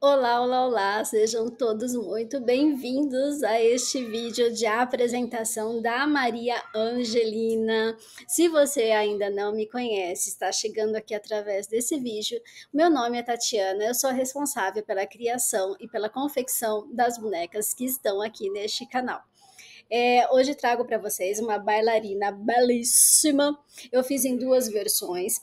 Olá, olá, olá! Sejam todos muito bem-vindos a este vídeo de apresentação da Maria Angelina. Se você ainda não me conhece, está chegando aqui através desse vídeo, meu nome é Tatiana, eu sou responsável pela criação e pela confecção das bonecas que estão aqui neste canal. É, hoje trago para vocês uma bailarina belíssima. Eu fiz em duas versões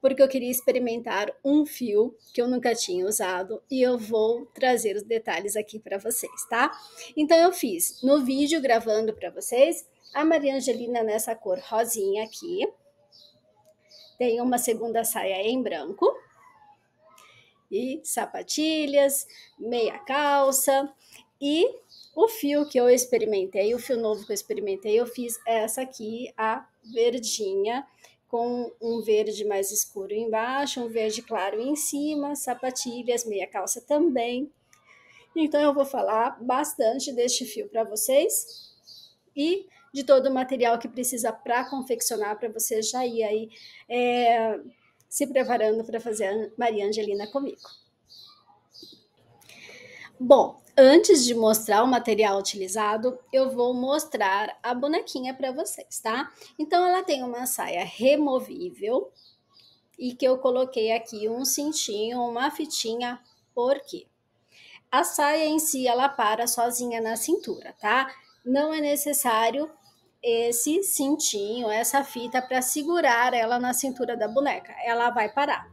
porque eu queria experimentar um fio que eu nunca tinha usado e eu vou trazer os detalhes aqui para vocês, tá? Então eu fiz no vídeo gravando para vocês a Maria Angelina nessa cor rosinha aqui. Tem uma segunda saia em branco e sapatilhas, meia calça e o fio que eu experimentei, o fio novo que eu experimentei, eu fiz essa aqui, a verdinha, com um verde mais escuro embaixo, um verde claro em cima, sapatilhas, meia calça também. Então eu vou falar bastante deste fio para vocês e de todo o material que precisa para confeccionar para você já ir aí é, se preparando para fazer a Maria Angelina comigo. Bom, Antes de mostrar o material utilizado, eu vou mostrar a bonequinha para vocês, tá? Então, ela tem uma saia removível e que eu coloquei aqui um cintinho, uma fitinha, por quê? A saia em si, ela para sozinha na cintura, tá? Não é necessário esse cintinho, essa fita para segurar ela na cintura da boneca. Ela vai parar.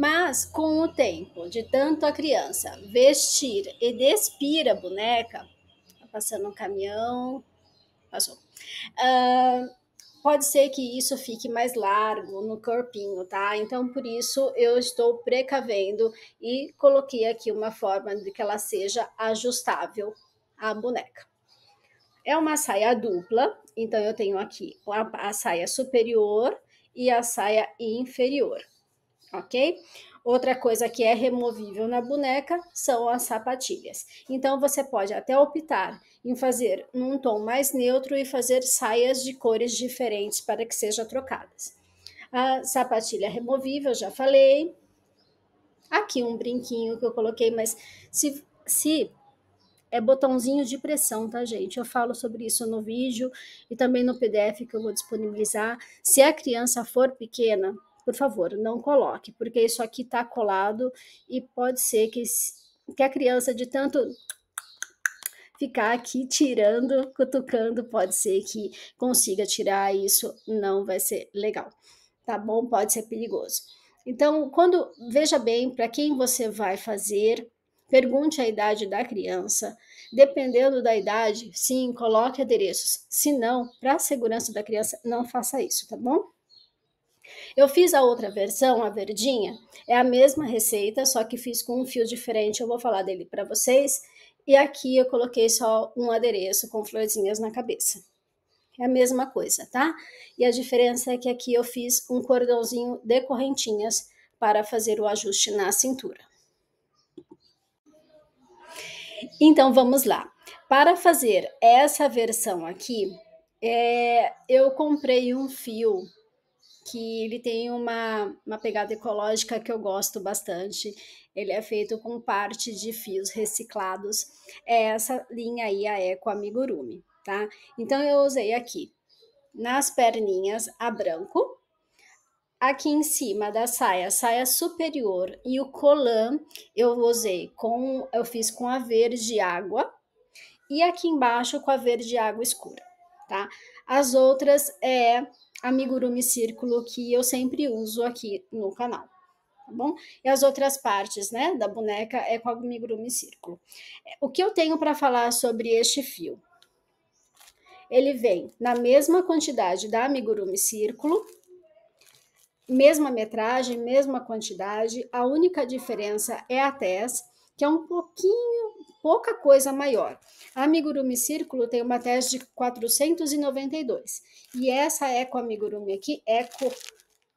Mas, com o tempo, de tanto a criança vestir e despir a boneca, tá passando um caminhão, passou. Uh, pode ser que isso fique mais largo no corpinho, tá? Então, por isso eu estou precavendo e coloquei aqui uma forma de que ela seja ajustável à boneca. É uma saia dupla, então eu tenho aqui a, a saia superior e a saia inferior ok? Outra coisa que é removível na boneca são as sapatilhas. Então você pode até optar em fazer num tom mais neutro e fazer saias de cores diferentes para que sejam trocadas. A sapatilha removível, já falei. Aqui um brinquinho que eu coloquei, mas se, se é botãozinho de pressão, tá, gente? Eu falo sobre isso no vídeo e também no PDF que eu vou disponibilizar. Se a criança for pequena, por favor, não coloque, porque isso aqui está colado e pode ser que, que a criança de tanto ficar aqui tirando, cutucando, pode ser que consiga tirar isso, não vai ser legal, tá bom? Pode ser perigoso. Então, quando veja bem para quem você vai fazer, pergunte a idade da criança. Dependendo da idade, sim, coloque adereços. Se não, para a segurança da criança, não faça isso, tá bom? Eu fiz a outra versão, a verdinha, é a mesma receita, só que fiz com um fio diferente, eu vou falar dele para vocês. E aqui eu coloquei só um adereço com florzinhas na cabeça. É a mesma coisa, tá? E a diferença é que aqui eu fiz um cordãozinho de correntinhas para fazer o ajuste na cintura. Então, vamos lá. Para fazer essa versão aqui, é, eu comprei um fio que ele tem uma, uma pegada ecológica que eu gosto bastante. Ele é feito com parte de fios reciclados. É essa linha aí, a Eco Amigurumi, tá? Então, eu usei aqui nas perninhas a branco, aqui em cima da saia, saia superior e o colã eu usei com, eu fiz com a verde água e aqui embaixo com a verde água escura, tá? As outras é amigurumi círculo que eu sempre uso aqui no canal. Tá bom? E as outras partes, né, da boneca é com amigurumi círculo. É, o que eu tenho para falar sobre este fio? Ele vem na mesma quantidade da amigurumi círculo, mesma metragem, mesma quantidade, a única diferença é a TES, que é um pouquinho pouca coisa maior. A amigurumi círculo tem uma tese de 492. E essa eco é amigurumi aqui, eco é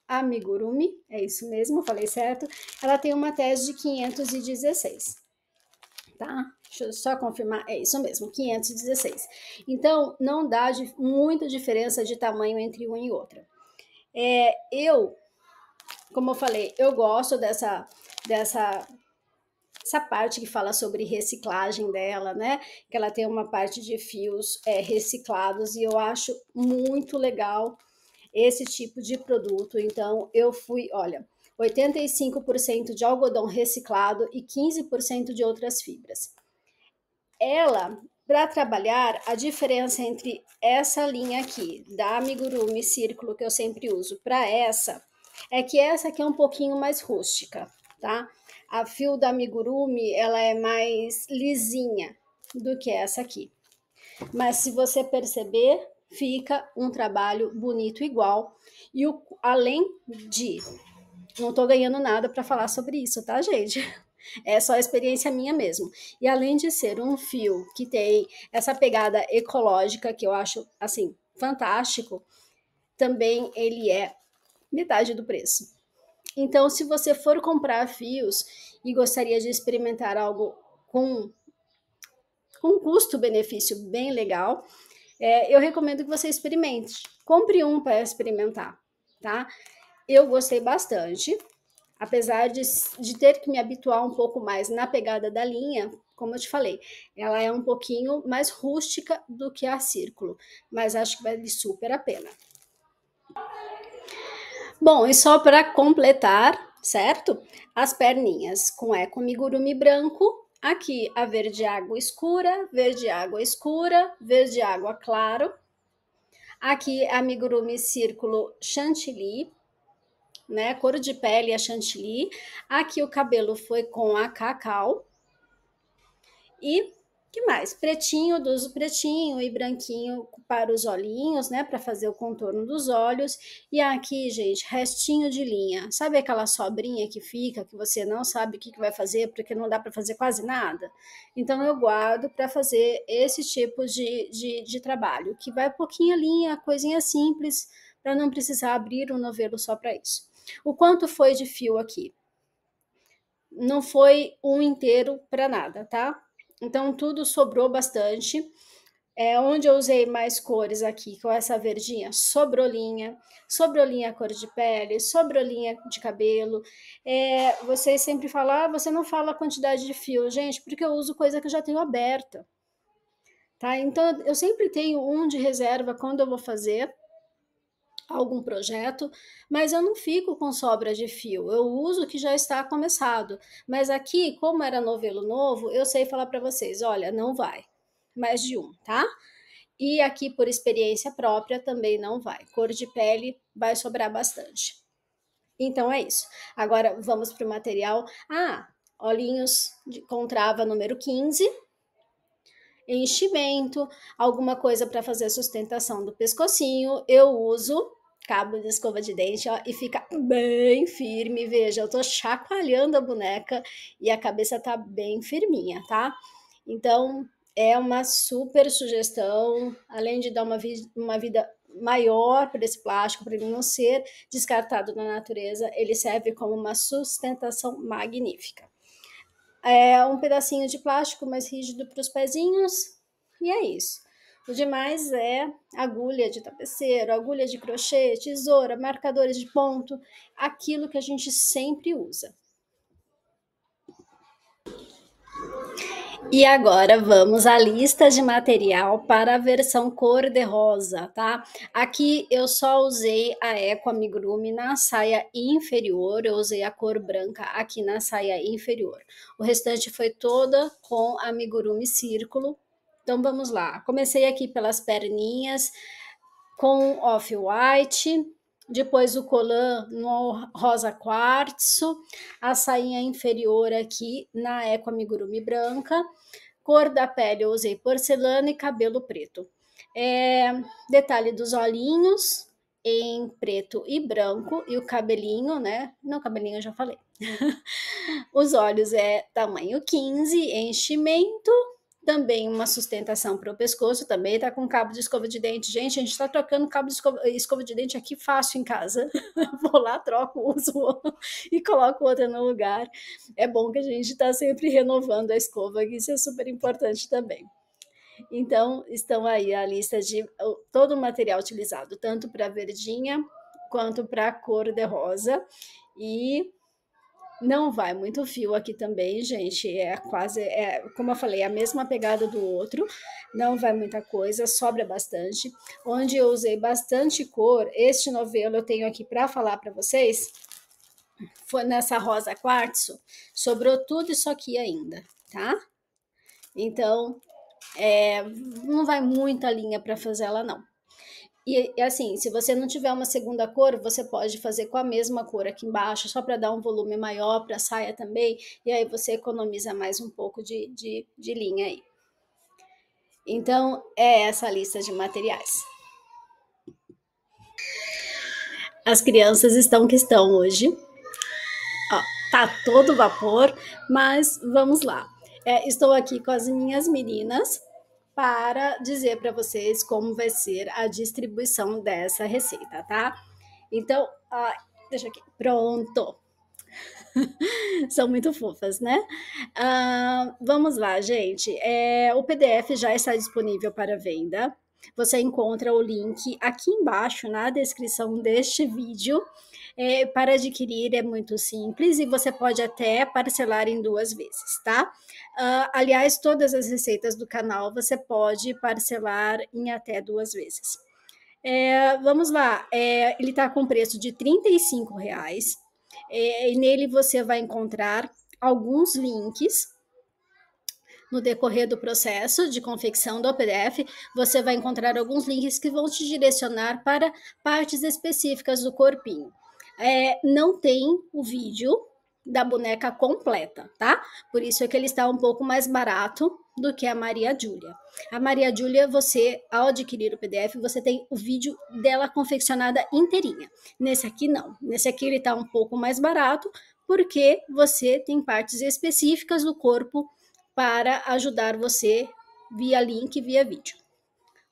amigurumi, é isso mesmo, falei certo, ela tem uma tese de 516. Tá? Deixa eu só confirmar, é isso mesmo, 516. Então, não dá de, muita diferença de tamanho entre uma e outra. É, eu, como eu falei, eu gosto dessa, dessa essa parte que fala sobre reciclagem dela, né? Que ela tem uma parte de fios é, reciclados e eu acho muito legal esse tipo de produto. Então eu fui, olha, 85% de algodão reciclado e 15% de outras fibras. Ela, para trabalhar a diferença entre essa linha aqui, da amigurumi círculo que eu sempre uso, para essa, é que essa aqui é um pouquinho mais rústica, tá? A fio da amigurumi, ela é mais lisinha do que essa aqui. Mas se você perceber, fica um trabalho bonito igual. E o, além de... Não tô ganhando nada para falar sobre isso, tá, gente? É só experiência minha mesmo. E além de ser um fio que tem essa pegada ecológica que eu acho assim fantástico, também ele é metade do preço. Então, se você for comprar fios e gostaria de experimentar algo com, com um custo-benefício bem legal, é, eu recomendo que você experimente. Compre um para experimentar, tá? Eu gostei bastante, apesar de, de ter que me habituar um pouco mais na pegada da linha, como eu te falei, ela é um pouquinho mais rústica do que a círculo, mas acho que vale super a pena. Bom, e só para completar, certo? As perninhas com migurumi branco, aqui a verde água escura, verde água escura, verde água claro. Aqui a migurumi círculo chantilly, né? Cor de pele a é chantilly. Aqui o cabelo foi com a cacau. E que mais? Pretinho, do uso pretinho e branquinho para os olhinhos, né? Para fazer o contorno dos olhos. E aqui, gente, restinho de linha. Sabe aquela sobrinha que fica, que você não sabe o que, que vai fazer, porque não dá para fazer quase nada? Então, eu guardo para fazer esse tipo de, de, de, trabalho, que vai pouquinha linha, coisinha simples, para não precisar abrir um novelo só para isso. O quanto foi de fio aqui? Não foi um inteiro para nada, tá? Então, tudo sobrou bastante. É, onde eu usei mais cores aqui, com é essa verdinha, sobrou linha, sobrou linha é cor de pele, sobrou linha de cabelo. É, vocês sempre falam, ah, você não fala a quantidade de fio. Gente, porque eu uso coisa que eu já tenho aberta. Tá? Então, eu sempre tenho um de reserva quando eu vou fazer, algum projeto, mas eu não fico com sobra de fio, eu uso o que já está começado. Mas aqui, como era novelo novo, eu sei falar para vocês: olha, não vai, mais de um, tá? E aqui, por experiência própria, também não vai. Cor de pele vai sobrar bastante. Então é isso. Agora vamos para o material. Ah, olhinhos de, com trava número 15, enchimento, alguma coisa para fazer sustentação do pescocinho, eu uso cabo de escova de dente, ó, e fica bem firme. Veja, eu tô chacoalhando a boneca e a cabeça tá bem firminha, tá? Então, é uma super sugestão, além de dar uma, vi uma vida maior para esse plástico, para ele não ser descartado na natureza, ele serve como uma sustentação magnífica. É um pedacinho de plástico mais rígido para os pezinhos, e é isso. O demais é agulha de tapeceiro, agulha de crochê, tesoura, marcadores de ponto, aquilo que a gente sempre usa. E agora vamos à lista de material para a versão cor de rosa, tá? Aqui eu só usei a Eco Amigurumi na saia inferior, eu usei a cor branca aqui na saia inferior. O restante foi toda com amigurumi círculo, então vamos lá. Comecei aqui pelas perninhas com off-white, depois o colan no rosa quartzo, a sainha inferior aqui na eco amigurumi branca, cor da pele eu usei porcelana e cabelo preto. É, detalhe dos olhinhos em preto e branco e o cabelinho, né? Não, cabelinho eu já falei. Os olhos é tamanho 15, enchimento também uma sustentação para o pescoço, também está com cabo de escova de dente. Gente, a gente está trocando cabo de escova, escova de dente aqui fácil em casa. Vou lá, troco, uso um e coloco outra no lugar. É bom que a gente está sempre renovando a escova, que isso é super importante também. Então, estão aí a lista de todo o material utilizado, tanto para verdinha quanto para cor de rosa. E não vai muito fio aqui também, gente. É quase, é, como eu falei, é a mesma pegada do outro. Não vai muita coisa, sobra bastante. Onde eu usei bastante cor, este novelo eu tenho aqui para falar para vocês. Foi nessa rosa quartzo, sobrou tudo isso aqui ainda, tá? Então, é, não vai muita linha para fazer ela não. E, e, assim, se você não tiver uma segunda cor, você pode fazer com a mesma cor aqui embaixo, só para dar um volume maior para a saia também, e aí você economiza mais um pouco de, de, de linha aí. Então, é essa a lista de materiais. As crianças estão que estão hoje. Ó, tá todo vapor, mas vamos lá. É, estou aqui com as minhas meninas para dizer para vocês como vai ser a distribuição dessa receita, tá? Então, ó, deixa aqui, pronto. São muito fofas, né? Ah, vamos lá, gente. É, o PDF já está disponível para venda. Você encontra o link aqui embaixo na descrição deste vídeo é, para adquirir é muito simples e você pode até parcelar em duas vezes, tá? Uh, aliás, todas as receitas do canal você pode parcelar em até duas vezes. É, vamos lá, é, ele está com preço de R$ reais é, e nele você vai encontrar alguns links no decorrer do processo de confecção do PDF, você vai encontrar alguns links que vão te direcionar para partes específicas do corpinho é, não tem o vídeo da boneca completa, tá? Por isso é que ele está um pouco mais barato do que a Maria Júlia. A Maria Júlia, você, ao adquirir o PDF, você tem o vídeo dela confeccionada inteirinha. Nesse aqui, não. Nesse aqui, ele está um pouco mais barato, porque você tem partes específicas do corpo para ajudar você via link, via vídeo.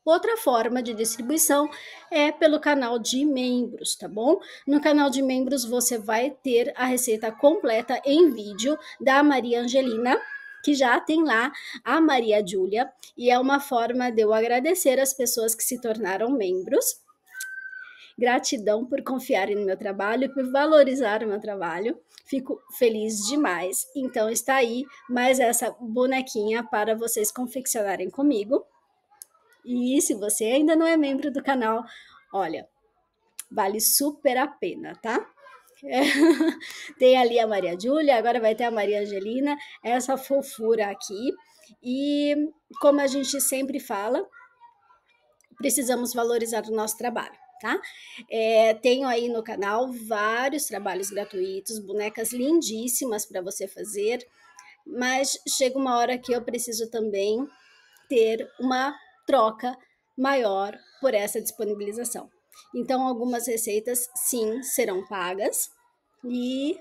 Outra forma de distribuição é pelo canal de membros, tá bom? No canal de membros você vai ter a receita completa em vídeo da Maria Angelina, que já tem lá a Maria Júlia, e é uma forma de eu agradecer as pessoas que se tornaram membros. Gratidão por confiarem no meu trabalho, por valorizar o meu trabalho. Fico feliz demais. Então está aí mais essa bonequinha para vocês confeccionarem comigo. E se você ainda não é membro do canal, olha, vale super a pena, tá? É. Tem ali a Maria Júlia, agora vai ter a Maria Angelina, essa fofura aqui. E como a gente sempre fala, precisamos valorizar o nosso trabalho. Tá? É, tenho aí no canal vários trabalhos gratuitos, bonecas lindíssimas para você fazer, mas chega uma hora que eu preciso também ter uma troca maior por essa disponibilização. Então, algumas receitas, sim, serão pagas. E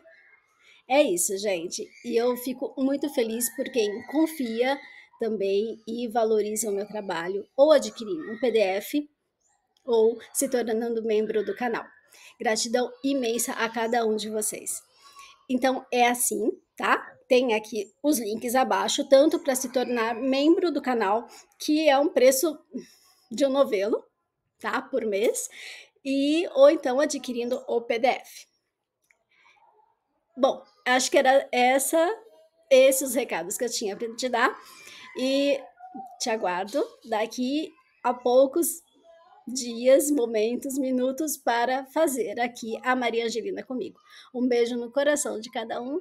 é isso, gente. E eu fico muito feliz por quem confia também e valoriza o meu trabalho, ou adquirindo um PDF, ou se tornando membro do canal. Gratidão imensa a cada um de vocês. Então, é assim tá? Tem aqui os links abaixo, tanto para se tornar membro do canal, que é um preço de um novelo, tá? Por mês, e ou então adquirindo o PDF. Bom, acho que era essa, esses recados que eu tinha para te dar e te aguardo daqui a poucos dias, momentos, minutos para fazer aqui a Maria Angelina comigo. Um beijo no coração de cada um